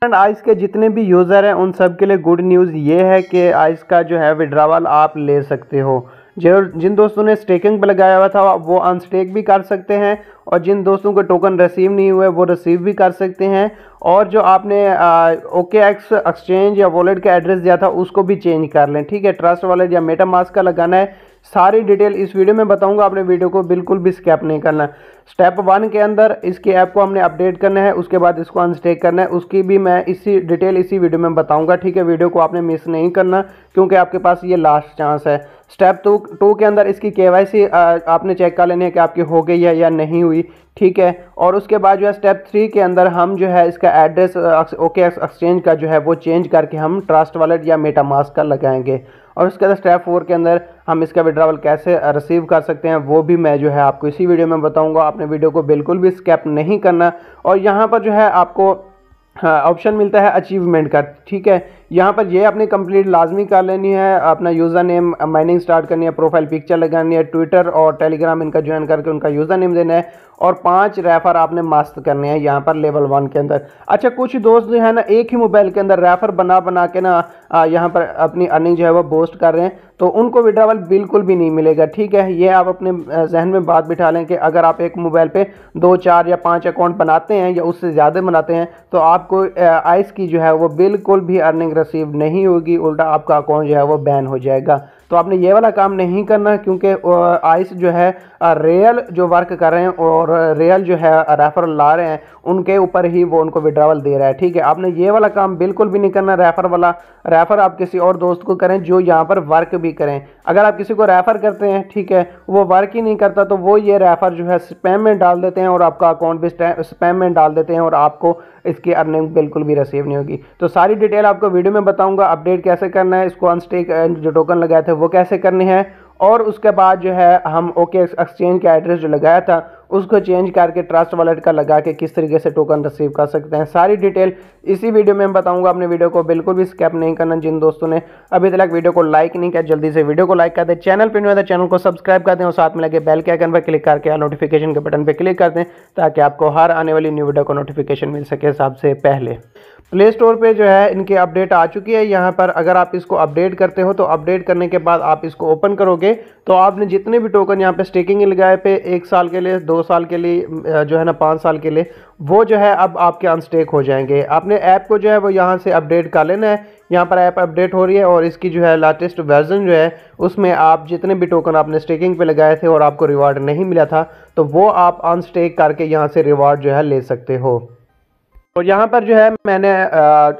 friend ice के जितने भी यूज़र हैं उन सब के लिए गुड न्यूज़ ये है कि आइस का जो है विड्रावल आप ले सकते हो जो जिन दोस्तों ने स्टेकिंग पर लगाया हुआ था वो अनस्टेक भी कर सकते हैं और जिन दोस्तों को टोकन रिसीव नहीं हुए वो रिसीव भी कर सकते हैं और जो आपने ओके एक्स एक्सचेंज या वॉलेट का एड्रेस दिया था उसको भी चेंज कर लें ठीक है ट्रस्ट वॉलेट या मेटा मास्क का लगाना है सारी डिटेल इस वीडियो में बताऊंगा आपने वीडियो को बिल्कुल भी स्कैप नहीं करना स्टेप वन के अंदर इसके ऐप को हमने अपडेट करना है उसके बाद इसको अनस्टेक करना है उसकी भी मैं इसी डिटेल इसी वीडियो में बताऊंगा ठीक है वीडियो को आपने मिस नहीं करना क्योंकि आपके पास ये लास्ट चांस है स्टेप टू टू के अंदर इसकी के आपने चेक कर लेनी है कि आपकी हो गई है या नहीं हुई ठीक है और उसके बाद जो है स्टेप थ्री के अंदर हम जो है इसका एड्रेस ओके एक्सचेंज का जो है वो चेंज करके हम ट्रस्ट वॉलेट या मेटामास्क का लगाएंगे और उसके बाद स्टेप फोर के अंदर हम इसका विड्रावल कैसे रिसीव uh, कर सकते हैं वो भी मैं जो है आपको इसी वीडियो में बताऊंगा आपने वीडियो को बिल्कुल भी स्कैप नहीं करना और यहाँ पर जो है आपको ऑप्शन uh, मिलता है अचीवमेंट का ठीक है यहाँ पर ये अपनी कंप्लीट लाजमी कर लेनी है अपना यूज़र नेम माइनिंग स्टार्ट करनी है प्रोफाइल पिक्चर लगानी है ट्विटर और टेलीग्राम इनका ज्वाइन करके उनका यूज़र नेम देना है और पांच रेफर आपने मास्त करने हैं यहाँ पर लेवल वन के अंदर अच्छा कुछ दोस्त जो है ना एक ही मोबाइल के अंदर रेफर बना बना के ना यहाँ पर अपनी अर्निंग जो है वो बोस्ट कर रहे हैं तो उनको विड्रावल बिल्कुल भी नहीं मिलेगा ठीक है ये आप अपने जहन में बात बिठा लें कि अगर आप एक मोबाइल पे दो चार या पाँच अकाउंट बनाते हैं या उससे ज़्यादा बनाते हैं तो आपको आइस की जो है वो बिल्कुल भी अर्निंग रिसीव नहीं होगी उल्टा आपका अकाउंट जो है वो बैन हो जाएगा तो आपने ये वाला काम नहीं करना क्योंकि आइस जो है रियल जो वर्क कर रहे हैं और रियल जो है रेफरल ला रहे हैं उनके ऊपर ही वो उनको विड्रावल दे रहा है ठीक है आपने ये वाला काम बिल्कुल भी नहीं करना रेफर वाला रेफर आप किसी और दोस्त को करें जो यहाँ पर वर्क भी करें अगर आप किसी को रेफ़र करते हैं ठीक है वो वर्क ही नहीं करता तो वो ये रेफ़र जो है स्पैम में डाल देते हैं और आपका अकाउंट भी स्पैम में डाल देते हैं और आपको इसकी अर्निंग बिल्कुल भी रिसीव नहीं होगी तो सारी डिटेल आपको वीडियो में बताऊँगा अपडेट कैसे करना है इसको अनस्टेक जो टोकन लगाए थे वो कैसे करनी है और उसके बाद जो है हम ओके एक्सचेंज का एड्रेस जो लगाया था उसको चेंज करके ट्रस्ट वॉलेट का लगा के किस तरीके से टोकन रिसीव कर सकते हैं सारी डिटेल इसी वीडियो में बताऊंगा अपने वीडियो को बिल्कुल भी स्कैप नहीं करना जिन दोस्तों ने अभी तक वीडियो को लाइक नहीं किया जल्दी से वीडियो को लाइक कर दें चैनल पर नहीं चैनल को सब्सक्राइब कर दें और साथ में लगे बेल के आइकन पर क्लिक करके नोटिफिकेशन के बटन पर क्लिक कर दें ताकि आपको हर आने वाली न्यू वीडियो को नोटिफिकेशन मिल सके सबसे पहले प्ले स्टोर पे जो है इनकी अपडेट आ चुकी है यहाँ पर अगर आप इसको अपडेट करते हो तो अपडेट करने के बाद आप इसको ओपन करोगे तो आपने जितने भी टोकन यहाँ पे स्टेकिंग लगाए पे एक साल के लिए दो साल के लिए जो है ना पाँच साल के लिए वो जो है अब आपके अनस्टेक हो जाएंगे आपने ऐप को जो है वो यहाँ से अपडेट कर लेना है यहाँ पर ऐप अपडेट हो रही है और इसकी जो है लेटेस्ट वर्जन जो है उसमें आप जितने भी टोकन आपने स्टेकिंग पे लगाए थे और आपको रिवार्ड नहीं मिला था तो वो आप अनस्टेक करके यहाँ से रिवार्ड जो है ले सकते हो और यहाँ पर जो है मैंने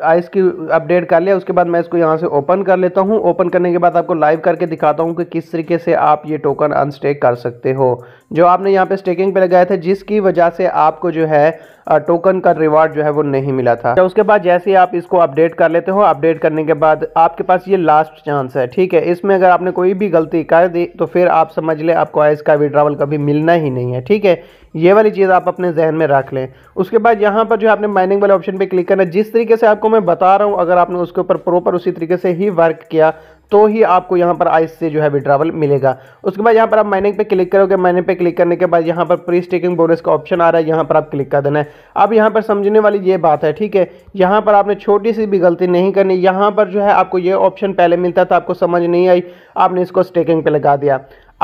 आइस की अपडेट कर लिया उसके बाद मैं इसको यहाँ से ओपन कर लेता हूँ ओपन करने के बाद आपको लाइव करके दिखाता हूँ कि किस तरीके से आप ये टोकन अनस्टेक कर सकते हो जो आपने यहाँ पे स्टेकिंग पे लगाए थे जिसकी वजह से आपको जो है टोकन का रिवार्ड जो है वो नहीं मिला था तो उसके बाद जैसे आप इसको अपडेट कर लेते हो अपडेट करने के बाद आपके पास ये लास्ट चांस है ठीक है इसमें अगर आपने कोई भी गलती कर दी तो फिर आप समझ लें आपको इसका विड्रावल कभी मिलना ही नहीं है ठीक है ये वाली चीज़ आप अपने जहन में रख लें उसके बाद यहाँ पर जो आपने माइनिंग वाले ऑप्शन पर क्लिक करना जिस तरीके से आपको मैं बता रहा हूँ अगर आपने उसके ऊपर प्रॉपर उसी तरीके से ही वर्क किया तो ही आपको यहाँ पर आइस से जो है विड्रावल मिलेगा उसके बाद यहाँ पर आप माइनिंग पे क्लिक करोगे माइनिंग पे क्लिक करने के बाद यहाँ पर प्री स्टेकिंग बोनस का ऑप्शन आ रहा है यहाँ पर आप क्लिक कर देना है अब यहाँ पर समझने वाली ये बात है ठीक है यहाँ पर आपने छोटी सी भी गलती नहीं करनी यहाँ पर जो है आपको ये ऑप्शन पहले मिलता था आपको समझ नहीं आई आपने इसको स्टेकिंग पर लगा दिया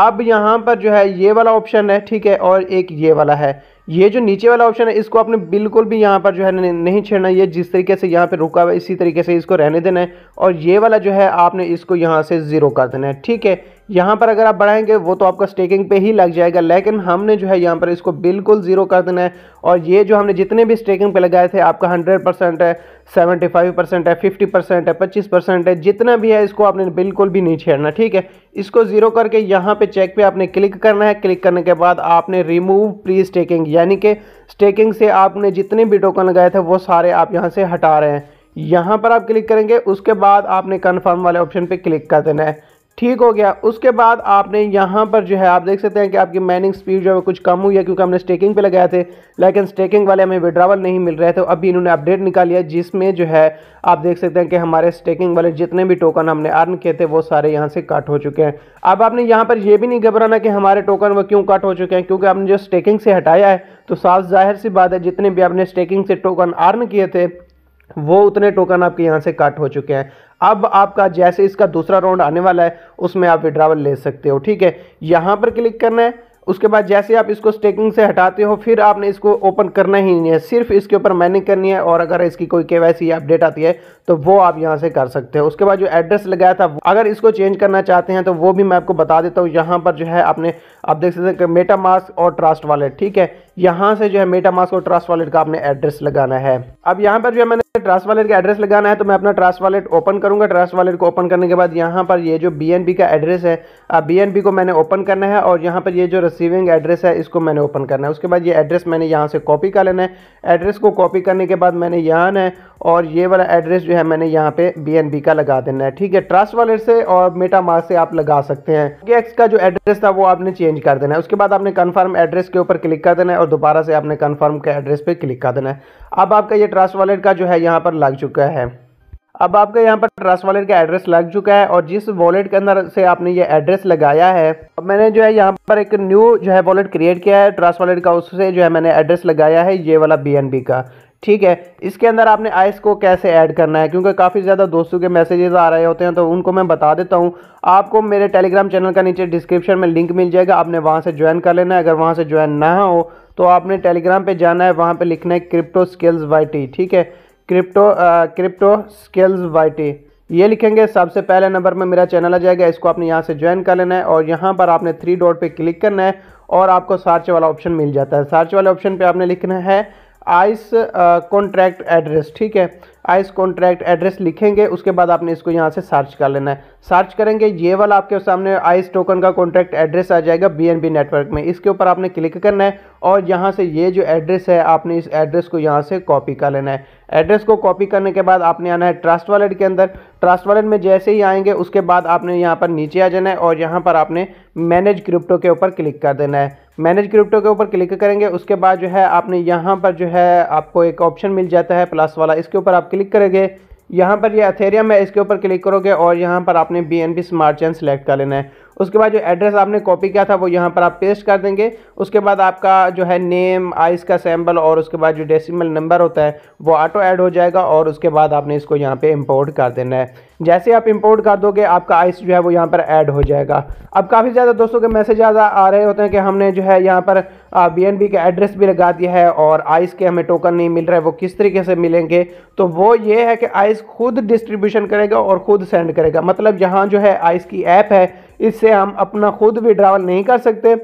अब यहाँ पर जो है ये वाला ऑप्शन है ठीक है और एक ये वाला है ये जो नीचे वाला ऑप्शन है इसको आपने बिल्कुल भी यहाँ पर जो है नहीं छेड़ना ये जिस तरीके से यहाँ पे रुका हुआ है इसी तरीके से इसको रहने देना है और ये वाला जो है आपने इसको यहाँ से ज़ीरो कर देना है ठीक है यहाँ पर अगर आप बढ़ाएंगे वो तो आपका स्टेकिंग पे ही लग जाएगा लेकिन हमने जो है यहाँ पर इसको बिल्कुल ज़ीरो कर देना है और ये जो हमने जितने भी स्टेकिंग पे लगाए थे आपका 100 परसेंट है 75 परसेंट है 50 परसेंट है 25 परसेंट है जितना भी है इसको आपने बिल्कुल भी नहीं छेड़ना ठीक है इसको ज़ीरो करके यहाँ पर चेक पर आपने क्लिक करना है क्लिक करने के बाद आपने रिमूव प्री स्टेकिंग यानी कि स्टेकिंग से आपने जितने भी टोकन लगाए थे वो सारे आप यहाँ से हटा रहे हैं यहाँ पर आप क्लिक करेंगे उसके बाद आपने कन्फर्म वाले ऑप्शन पर क्लिक कर देना है ठीक हो गया उसके बाद आपने यहाँ पर जो है आप देख सकते हैं कि आपकी माइनिंग स्पीड जो है कुछ कम हुई है क्योंकि हमने स्टेकिंग पे लगाए थे लेकिन स्टेकिंग वाले हमें विड्रावल नहीं मिल रहे थे अभी इन्होंने अपडेट निकाली है जिसमें जो है आप देख सकते हैं कि हमारे स्टेकिंग वाले जितने भी टोकन हमने अर्न किए थे वो सारे यहाँ से कट हो चुके हैं अब आपने यहाँ पर यह भी नहीं घबराना कि हमारे टोकन वो क्यों कट हो चुके हैं क्योंकि आपने जो स्टेकिंग से हटाया है तो साफ जाहिर सी बात है जितने भी आपने स्टेकिंग से टोकन अर्न किए थे वो उतने टोकन आपके यहाँ से कट हो चुके हैं अब आपका जैसे इसका दूसरा राउंड आने वाला है उसमें आप विड्रावल ले सकते हो ठीक है यहाँ पर क्लिक करना है उसके बाद जैसे आप इसको स्टेकिंग से हटाते हो फिर आपने इसको ओपन करना ही नहीं है सिर्फ इसके ऊपर माइनिंग करनी है और अगर इसकी कोई के अपडेट आती है तो वो आप यहाँ से कर सकते हो उसके बाद जो एड्रेस लगाया था अगर इसको चेंज करना चाहते हैं तो वो भी मैं आपको बता देता हूँ यहाँ पर जो है आपने आप देख सकते हैं मेटा मास्क और ट्रस्ट वॉलेट ठीक है यहाँ से जो है मेटा मास्क और ट्रस्ट वॉलेट का आपने एड्रेस लगाना है अब यहाँ पर जो है मैंने ट्रस्ट वॉलेट का एड्रेस लगाना है तो मैं अपना ट्रस्ट वॉलेट ओपन करूंगा ट्रस्ट वॉलेट को ओपन करने के बाद यहाँ पर ये जो बी का एड्रेस है अब बी को मैंने ओपन करना है और यहाँ पर ये जो रिसीविंग एड्रेस है इसको मैंने ओपन करना है उसके बाद ये एड्रेस मैंने यहाँ से कॉपी कर लेना है एड्रेस को कॉपी करने के बाद मैंने यहाँ आना है और ये वाला एड्रेस जो है मैंने यहाँ पे बी का लगा देना है ठीक है ट्रस्ट वॉलेट से और मेटा से आप लगा सकते हैं एक्स का जो एड्रेस था वो आपने चेंज चेंज कर देना है उसके बाद आपने कन्फर्म एड्रेस के ऊपर क्लिक कर देना है और दोबारा से आपने कन्फर्म के एड्रेस पर क्लिक कर देना है अब आपका ये ट्रस्ट वॉलेट का जो है यहाँ पर लग चुका है अब आपके यहाँ पर ट्रस्ट वॉलेट का एड्रेस लग चुका है और जिस वॉलेट के अंदर से आपने ये एड्रेस लगाया है अब मैंने जो है यहाँ पर एक न्यू जो है वॉलेट क्रिएट किया है ट्रस्ट वॉलेट का उससे जो है मैंने एड्रेस लगाया है ये वाला बी का ठीक है इसके अंदर आपने आइस को कैसे ऐड करना है क्योंकि काफ़ी ज़्यादा दोस्तों के मैसेजेस आ रहे होते हैं तो उनको मैं बता देता हूँ आपको मेरे टेलीग्राम चैनल का नीचे डिस्क्रिप्शन में लिंक मिल जाएगा आपने वहाँ से ज्वाइन कर लेना है अगर वहाँ से ज्वाइन ना हो तो आपने टेलीग्राम पे जाना है वहाँ पे लिखना है क्रिप्टो स्किल्स वाई ठीक है क्रिप्टो क्रिप्टो स्किल्स वाइटी ये लिखेंगे सबसे पहले नंबर में मेरा चैनल आ जाएगा इसको आपने यहाँ से ज्वाइन कर लेना है और यहाँ पर आपने थ्री डॉट पे क्लिक करना है और आपको सर्च वाला ऑप्शन मिल जाता है सर्च वाले ऑप्शन पे आपने लिखना है आइस कॉन्ट्रैक्ट एड्रेस ठीक है आइस कॉन्ट्रैक्ट एड्रेस लिखेंगे उसके बाद आपने इसको यहाँ से सर्च कर लेना है सर्च करेंगे ये वाला आपके सामने आइस टोकन का कॉन्ट्रैक्ट एड्रेस आ जाएगा बीएनबी नेटवर्क में इसके ऊपर आपने क्लिक करना है और यहाँ से ये जो एड्रेस है आपने इस एड्रेस को यहाँ से कॉपी कर लेना है एड्रेस को कॉपी करने के बाद आपने आना है ट्रस्ट वॉलेट के अंदर ट्रस्ट वॉलेट में जैसे ही आएंगे उसके बाद आपने यहाँ पर नीचे आ जाना है और यहाँ पर आपने मैनेज क्रिप्टो के ऊपर क्लिक कर देना है मैनेज क्रिप्टो के ऊपर क्लिक करेंगे उसके बाद जो है आपने यहाँ पर जो है आपको एक ऑप्शन मिल जाता है प्लस वाला इसके ऊपर आप क्लिक करेंगे यहाँ पर ये अथेरियम है इसके ऊपर क्लिक करोगे और यहाँ पर आपने B N B smart chain select कर लेना है उसके बाद जो एड्रेस आपने कॉपी किया था वो यहाँ पर आप पेस्ट कर देंगे उसके बाद आपका जो है नेम आइस का सैम्बल और उसके बाद जो डेसिमल नंबर होता है वो ऑटो ऐड हो जाएगा और उसके बाद आपने इसको यहाँ पर इम्पोर्ट कर देना है जैसे आप इंपोर्ट कर दोगे आपका आइस जो है वो यहाँ पर ऐड हो जाएगा अब काफ़ी ज़्यादा दोस्तों के मैसेज ज़्यादा आ रहे होते हैं कि हमने जो है यहाँ पर बी एन बी का एड्रेस भी लगा दिया है और आइस के हमें टोकन नहीं मिल रहा है वो किस तरीके से मिलेंगे तो वो ये है कि आइस खुद डिस्ट्रीब्यूशन करेगा और ख़ुद सेंड करेगा मतलब यहाँ जो है आइस की ऐप है इससे हम अपना खुद विड्रावल नहीं कर सकते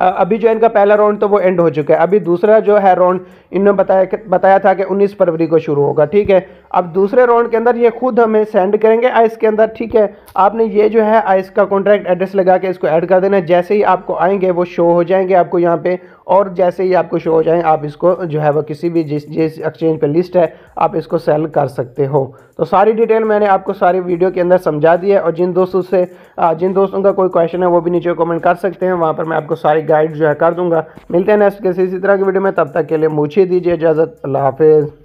अभी जो इनका पहला राउंड तो वो एंड हो चुका है अभी दूसरा जो है राउंड इन्होंने बताया बताया था कि 19 फरवरी को शुरू होगा ठीक है अब दूसरे राउंड के अंदर ये खुद हमें सेंड करेंगे आइस के अंदर ठीक है आपने ये जो है आइस का कॉन्ट्रैक्ट एड्रेस लगा के इसको ऐड कर देना जैसे ही आपको आएंगे वो शो हो जाएंगे आपको यहाँ पे और जैसे ही आपको शो हो जाए आप इसको जो है वो किसी भी जिस जिस एक्सचेंज पे लिस्ट है आप इसको सेल कर सकते हो तो सारी डिटेल मैंने आपको सारी वीडियो के अंदर समझा दी है और जिन दोस्तों से जिन दोस्तों का कोई क्वेश्चन है वो भी नीचे कमेंट कर सकते हैं वहाँ पर मैं आपको सारी गाइड जो है कर दूँगा मिलते हैं नेक्स्ट किसी इसी तरह की वीडियो में तब तक के लिए मुझे दीजिए इजाज़त अल्लाह हाफिज़